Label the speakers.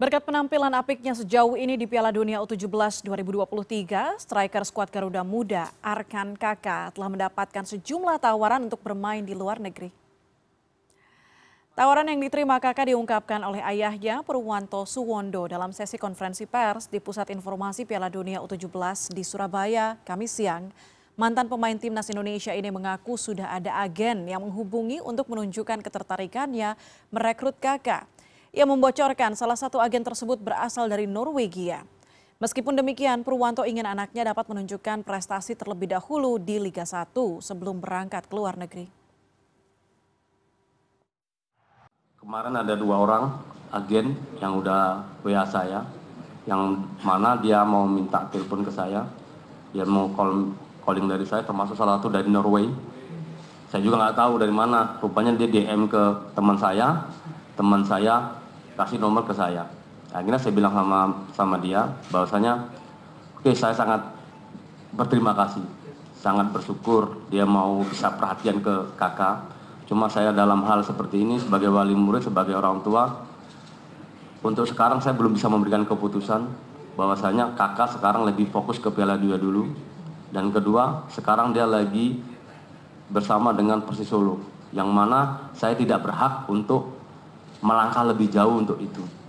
Speaker 1: Berkat penampilan apiknya sejauh ini di Piala Dunia U17 2023, striker skuad Garuda Muda Arkan Kaka telah mendapatkan sejumlah tawaran untuk bermain di luar negeri. Tawaran yang diterima Kaka diungkapkan oleh ayahnya Purwanto Suwondo dalam sesi konferensi pers di Pusat Informasi Piala Dunia U17 di Surabaya, Kamis siang. Mantan pemain timnas Indonesia ini mengaku sudah ada agen yang menghubungi untuk menunjukkan ketertarikannya merekrut Kakak. Ia membocorkan salah satu agen tersebut berasal dari Norwegia. Meskipun demikian, Purwanto ingin anaknya dapat menunjukkan prestasi terlebih dahulu di Liga 1 sebelum berangkat ke luar negeri.
Speaker 2: Kemarin ada dua orang agen yang udah WA saya, yang mana dia mau minta telepon ke saya, dia mau call, calling dari saya, termasuk salah satu dari Norway. Saya juga nggak tahu dari mana, rupanya dia DM ke teman saya, teman saya kasih nomor ke saya akhirnya saya bilang sama sama dia bahwasanya oke okay, saya sangat berterima kasih sangat bersyukur dia mau bisa perhatian ke kakak cuma saya dalam hal seperti ini sebagai wali murid sebagai orang tua untuk sekarang saya belum bisa memberikan keputusan bahwasanya kakak sekarang lebih fokus ke Piala Dunia dulu dan kedua sekarang dia lagi bersama dengan Persis Solo yang mana saya tidak berhak untuk melangkah lebih jauh untuk itu